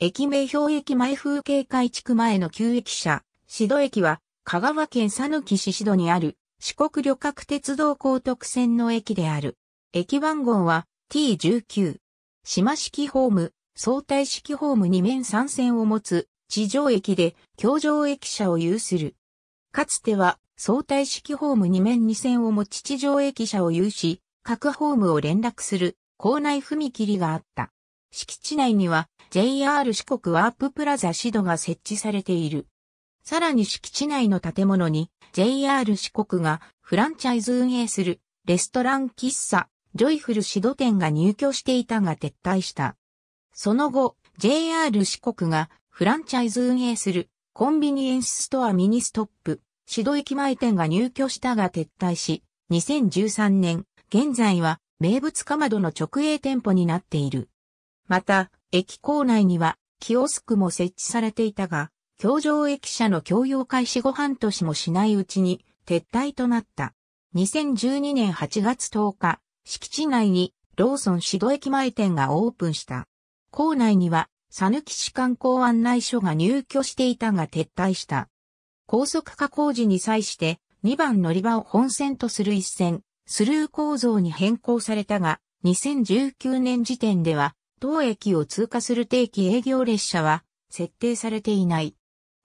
駅名標駅前風景改築前の旧駅舎、シド駅は、香川県佐抜市シドにある、四国旅客鉄道高徳線の駅である。駅番号は T19。島式ホーム、相対式ホーム2面3線を持つ、地上駅で、京上駅舎を有する。かつては、相対式ホーム2面2線を持ち地上駅舎を有し、各ホームを連絡する、校内踏切があった。敷地内には、JR 四国ワーププラザシドが設置されている。さらに敷地内の建物に JR 四国がフランチャイズ運営するレストラン喫茶ジョイフルシド店が入居していたが撤退した。その後 JR 四国がフランチャイズ運営するコンビニエンスストアミニストップシド駅前店が入居したが撤退し2013年現在は名物かまどの直営店舗になっている。また、駅構内には、キオスクも設置されていたが、京場駅舎の共用開始後半年もしないうちに撤退となった。2012年8月10日、敷地内にローソン指導駅前店がオープンした。校内には、佐抜市観光案内所が入居していたが撤退した。高速化工事に際して2番乗り場を本線とする一線、スルー構造に変更されたが、2019年時点では当駅を通過する定期営業列車は設定されていない。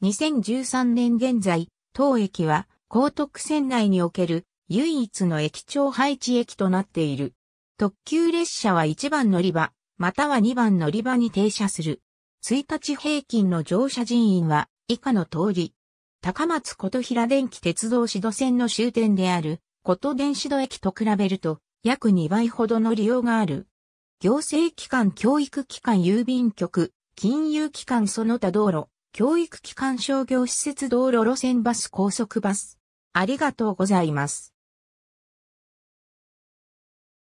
2013年現在、当駅は高徳線内における唯一の駅長配置駅となっている。特急列車は1番乗り場、または2番乗り場に停車する。1日平均の乗車人員は以下の通り。高松琴平電気鉄道指導線の終点である、琴電子導駅と比べると約2倍ほどの利用がある。行政機関教育機関郵便局、金融機関その他道路、教育機関商業施設道路路線バス高速バス。ありがとうございます。